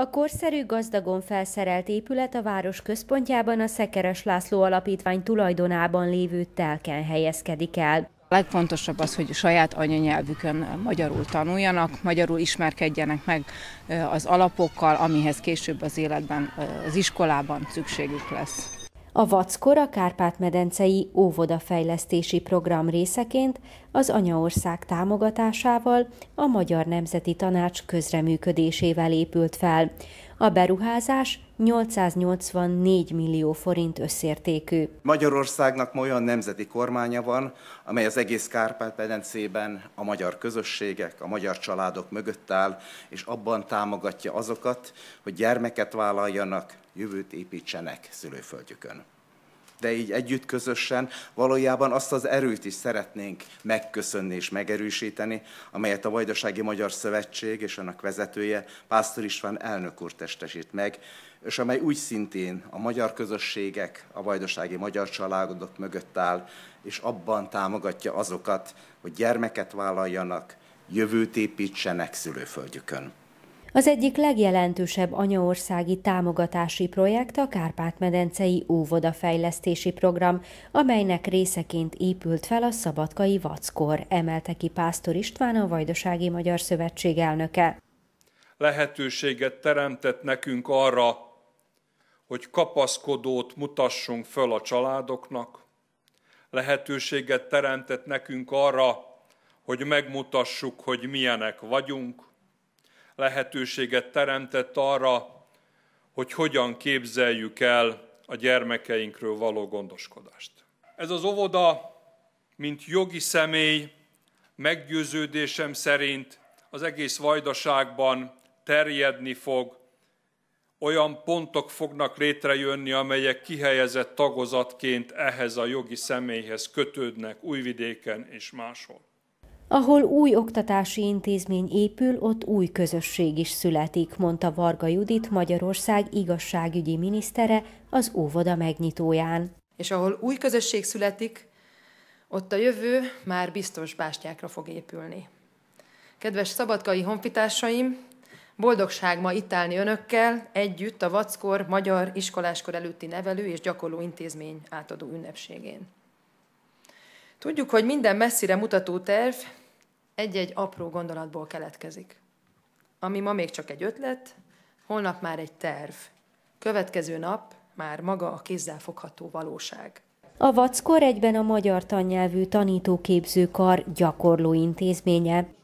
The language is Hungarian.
A korszerű gazdagon felszerelt épület a város központjában a Szekeres László Alapítvány tulajdonában lévő telken helyezkedik el. A legfontosabb az, hogy saját anyanyelvükön magyarul tanuljanak, magyarul ismerkedjenek meg az alapokkal, amihez később az életben, az iskolában szükségük lesz. A Vackor a Kárpát-medencei óvodafejlesztési program részeként az anyaország támogatásával a Magyar Nemzeti Tanács közreműködésével épült fel, a beruházás 884 millió forint összértékű. Magyarországnak ma olyan nemzeti kormánya van, amely az egész Kárpát-medencében a magyar közösségek, a magyar családok mögött áll, és abban támogatja azokat, hogy gyermeket vállaljanak, jövőt építsenek szülőföldjükön de így együtt közösen valójában azt az erőt is szeretnénk megköszönni és megerősíteni, amelyet a Vajdasági Magyar Szövetség és annak vezetője Pásztor István elnök úr testesít meg, és amely úgy szintén a magyar közösségek, a vajdasági magyar családok mögött áll, és abban támogatja azokat, hogy gyermeket vállaljanak, jövőt építsenek szülőföldjükön. Az egyik legjelentősebb anyaországi támogatási projekt a Kárpát-medencei óvodafejlesztési program, amelynek részeként épült fel a szabadkai vackor, emelte ki Pásztor István a Vajdasági Magyar Szövetség elnöke. Lehetőséget teremtett nekünk arra, hogy kapaszkodót mutassunk föl a családoknak, lehetőséget teremtett nekünk arra, hogy megmutassuk, hogy milyenek vagyunk, lehetőséget teremtett arra, hogy hogyan képzeljük el a gyermekeinkről való gondoskodást. Ez az óvoda, mint jogi személy, meggyőződésem szerint az egész vajdaságban terjedni fog, olyan pontok fognak létrejönni, amelyek kihelyezett tagozatként ehhez a jogi személyhez kötődnek Újvidéken és máshol. Ahol új oktatási intézmény épül, ott új közösség is születik, mondta Varga Judit Magyarország igazságügyi minisztere az óvoda megnyitóján. És ahol új közösség születik, ott a jövő már biztos bástyákra fog épülni. Kedves szabadkai honfitársaim, boldogság ma itt állni önökkel együtt a Vackor Magyar Iskoláskor előtti nevelő és gyakorló intézmény átadó ünnepségén. Tudjuk, hogy minden messzire mutató terv egy-egy apró gondolatból keletkezik, ami ma még csak egy ötlet, holnap már egy terv, következő nap már maga a kézzel fogható valóság. A Vackor egyben a magyar tannyelvű tanítóképzőkar gyakorló intézménye.